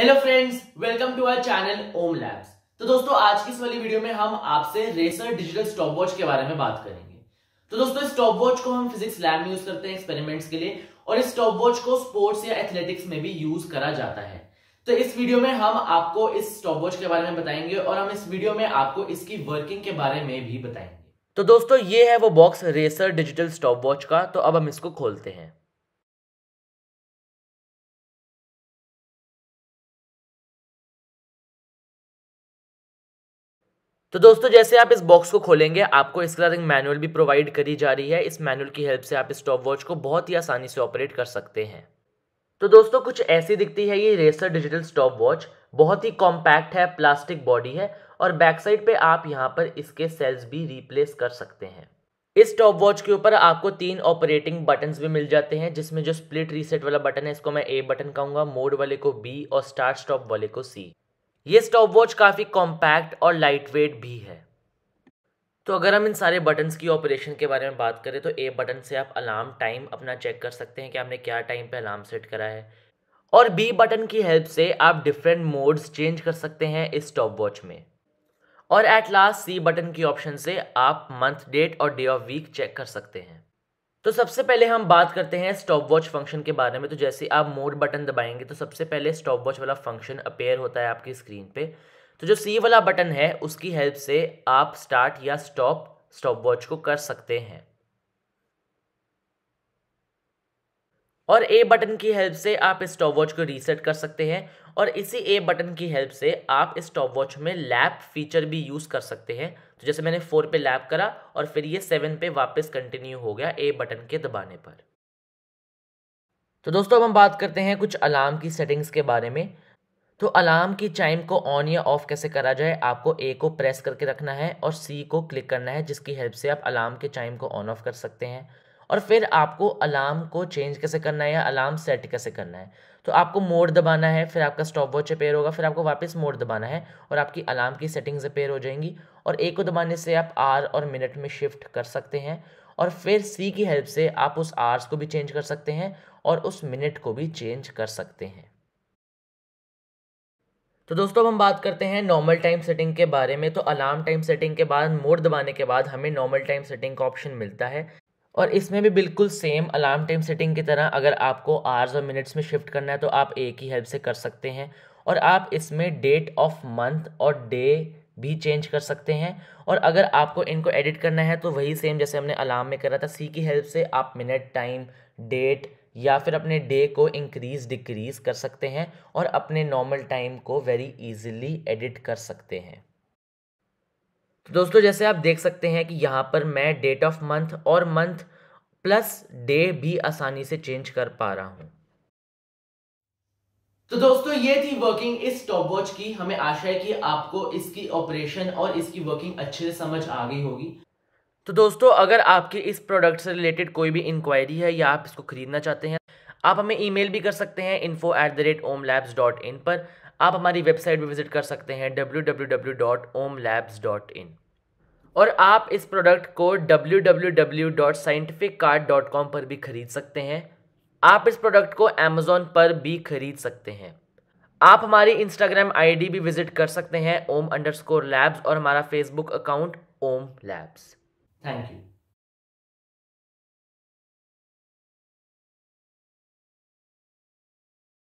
hello friends welcome to our channel Om Labs तो दोस्तों आज की इस वाली वीडियो में हम आपसे रेसर डिजिटल स्टॉपवॉच के बारे में बात करेंगे तो दोस्तों इस स्टॉपवॉच को हम फिजिक्स लैब में यूज करते हैं एक्सपेरिमेंट्स के लिए और इस स्टॉपवॉच को स्पोर्ट्स या एथलेटिक्स में भी यूज करा जाता है तो इस वीडियो में हम आपको इस स्टॉपवॉच के बारे में बताएंगे और हम इस वीडियो में आपको इसकी वर्किंग के बारे में भी बताएंगे तो दोस्तों ये है वो बॉक्स रेसर डिजिटल स्टॉपवॉच का तो अब हम इसको खोलते हैं तो दोस्तों जैसे आप इस बॉक्स को खोलेंगे आपको इसके साथ एक मैनुअल भी प्रोवाइड करी जा रही है इस मैनुअल की हेल्प से आप इस स्टॉप वॉच को बहुत ही आसानी से ऑपरेट कर सकते हैं तो दोस्तों कुछ ऐसी दिखती है ये रेसर डिजिटल स्टॉप वॉच बहुत ही कॉम्पैक्ट है प्लास्टिक बॉडी है और बैक साइड पे आप यहाँ पर इसके सेल्स भी रिप्लेस कर सकते हैं इस टॉप वॉच के ऊपर आपको तीन ऑपरेटिंग बटन्स भी मिल जाते हैं जिसमें जो स्प्लिट रीसेट वाला बटन है इसको मैं ए बटन कहूँगा मोड वाले को बी और स्टार स्टॉप वाले को सी ये स्टॉप वॉच काफ़ी कॉम्पैक्ट और लाइट वेट भी है तो अगर हम इन सारे बटन्स की ऑपरेशन के बारे में बात करें तो ए बटन से आप अलार्म टाइम अपना चेक कर सकते हैं कि आपने क्या टाइम पे अलार्म सेट करा है और बी बटन की हेल्प से आप डिफरेंट मोड्स चेंज कर सकते हैं इस स्टॉप वॉच में और एट लास्ट सी बटन की ऑप्शन से आप मंथ डेट और डे ऑफ वीक चेक कर सकते हैं तो सबसे पहले हम बात करते हैं स्टॉप वॉच फंक्शन के बारे में तो जैसे आप मोड बटन दबाएंगे तो सबसे पहले स्टॉप वॉच वाला फंक्शन अपेयर होता है आपकी स्क्रीन पे तो जो सी वाला बटन है उसकी हेल्प से आप स्टार्ट या स्टॉप स्टॉप वॉच को कर सकते हैं और ए बटन की हेल्प से आप स्टॉप वॉच को रीसेट कर सकते हैं और इसी ए बटन की हेल्प से आप स्टॉप वॉच में लैप फीचर भी यूज़ कर सकते हैं तो जैसे मैंने फोर पे लैप करा और फिर ये सेवन पे वापस कंटिन्यू हो गया ए बटन के दबाने पर तो दोस्तों अब हम बात करते हैं कुछ अलार्म की सेटिंग्स के बारे में तो अलार्म की चाइम को ऑन या ऑफ कैसे करा जाए आपको ए को प्रेस करके रखना है और सी को क्लिक करना है जिसकी हेल्प से आप अलार्म के चाइम को ऑन ऑफ कर सकते हैं और फिर आपको अलार्म को चेंज कैसे करना है या अलार्म सेट कैसे करना है तो आपको मोड दबाना है फिर आपका स्टॉप वॉच अपेयर होगा फिर आपको वापस मोड दबाना है और आपकी अलार्म की सेटिंग्स पेयर हो जाएंगी और ए को दबाने से आप आर और मिनट में शिफ्ट कर सकते हैं और फिर सी की हेल्प से आप उस आर्स को भी चेंज कर सकते हैं और उस मिनट को भी चेंज कर सकते हैं तो दोस्तों अब हम बात करते हैं नॉर्मल टाइम सेटिंग के बारे में तो अलार्म टाइम सेटिंग के बाद मोड दबाने के बाद हमें नॉर्मल टाइम सेटिंग का ऑप्शन मिलता है और इसमें भी बिल्कुल सेम अलार्म टाइम सेटिंग की तरह अगर आपको आवर्स और मिनट्स में शिफ्ट करना है तो आप एक ही हेल्प से कर सकते हैं और आप इसमें डेट ऑफ मंथ और डे भी चेंज कर सकते हैं और अगर आपको इनको एडिट करना है तो वही सेम जैसे हमने अलार्म में करा था सी की हेल्प से आप मिनट टाइम डेट या फिर अपने डे को इंक्रीज डिक्रीज कर सकते हैं और अपने नॉर्मल टाइम को वेरी इजीली एडिट कर सकते हैं तो दोस्तों जैसे आप देख सकते हैं कि यहाँ पर मैं डेट ऑफ मंथ और मंथ प्लस डे भी आसानी से चेंज कर पा रहा हूँ तो दोस्तों ये थी वर्किंग इस स्टॉप वॉच की हमें आशा है कि आपको इसकी ऑपरेशन और इसकी वर्किंग अच्छे से समझ आ गई होगी तो दोस्तों अगर आपके इस प्रोडक्ट से रिलेटेड कोई भी इंक्वायरी है या आप इसको खरीदना चाहते हैं आप हमें ईमेल भी कर सकते हैं info at the rate Om Labs dot in पर आप हमारी वेबसाइट भी विजिट कर सकते हैं www.omlabs.in और आप इस प्रोडक्ट को www.scientificcard.com पर भी खरीद सकते हैं आप इस प्रोडक्ट को अमेज़ोन पर भी खरीद सकते हैं आप हमारी इंस्टाग्राम आईडी भी विजिट कर सकते हैं ओम अंडरस्कोर लैब्स और हमारा Facebook account Om Labs thank you